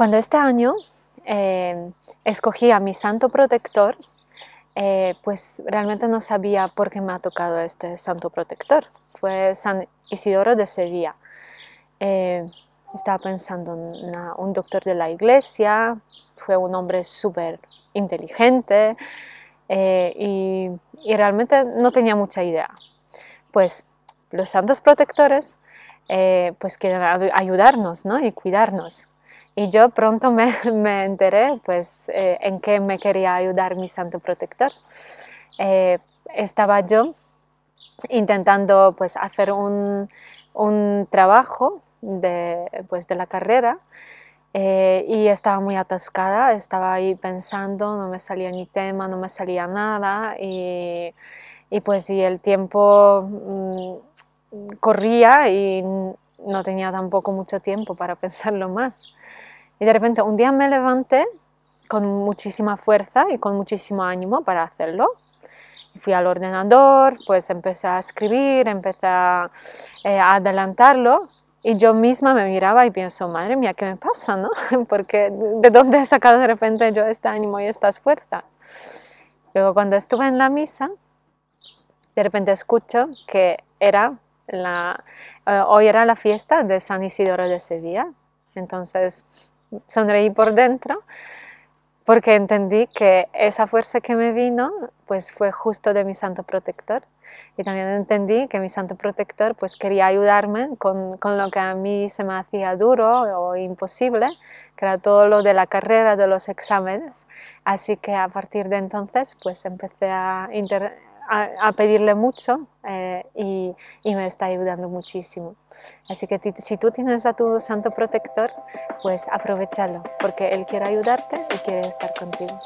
Cuando este año eh, escogí a mi santo protector, eh, pues realmente no sabía por qué me ha tocado este santo protector. Fue San Isidoro de Sevilla. Eh, estaba pensando en un doctor de la iglesia, fue un hombre súper inteligente eh, y, realmente no tenía mucha idea. Pues los santos protectores pues quieren ayudarnos ¿no? y cuidarnos. Y yo pronto me, me enteré pues, eh, en qué me quería ayudar mi santo protector. Eh, estaba yo intentando pues, hacer un, un trabajo de, pues, de la carrera eh, y estaba muy atascada, estaba ahí pensando, no me salía ni tema, no me salía nada y, y pues y el tiempo mm, corría y no tenía tampoco mucho tiempo para pensarlo más. Y de repente un día me levanté con muchísima fuerza y con muchísimo ánimo para hacerlo. Fui al ordenador, pues empecé a escribir, empecé eh, a, adelantarlo y yo misma me miraba y pienso, madre mía, ¿qué me pasa? No? Porque ¿de dónde he sacado de repente yo este ánimo y estas fuerzas? Luego cuando estuve en la misa, de repente escucho que era la, eh, hoy era la fiesta de San Isidoro de Sevilla. Entonces sonreí por dentro porque entendí que esa fuerza que me vino pues fue justo de mi santo protector y también entendí que mi santo protector pues quería ayudarme con, lo que a mí se me hacía duro o imposible, que era todo lo de la carrera, de los exámenes. Así que a partir de entonces pues empecé a, a, pedirle mucho eh, y, y, me está ayudando muchísimo. Así que si tú tienes a tu santo protector, pues aprovechalo, porque él quiere ayudarte y quiere estar contigo.